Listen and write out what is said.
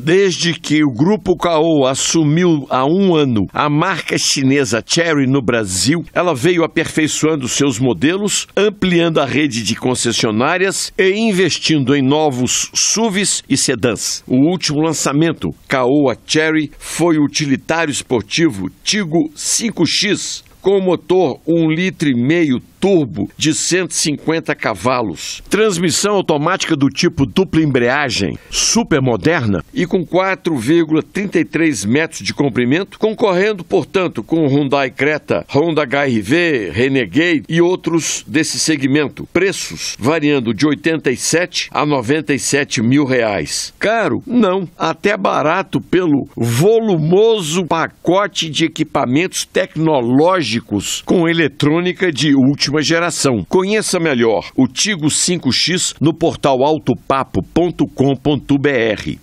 Desde que o Grupo Kao assumiu há um ano a marca chinesa Cherry no Brasil, ela veio aperfeiçoando seus modelos, ampliando a rede de concessionárias e investindo em novos SUVs e sedãs. O último lançamento, Caoa Cherry, foi o utilitário esportivo Tigo 5X, com motor 1,5 litro e meio turbo de 150 cavalos, transmissão automática do tipo dupla embreagem, super moderna e com 4,33 metros de comprimento, concorrendo, portanto, com Hyundai Creta, Honda HRV, Renegade e outros desse segmento. Preços variando de 87 a 97 mil reais. Caro? Não, até barato pelo volumoso pacote de equipamentos tecnológicos com eletrônica de última geração. Conheça melhor o Tigo 5X no portal altopapo.com.br.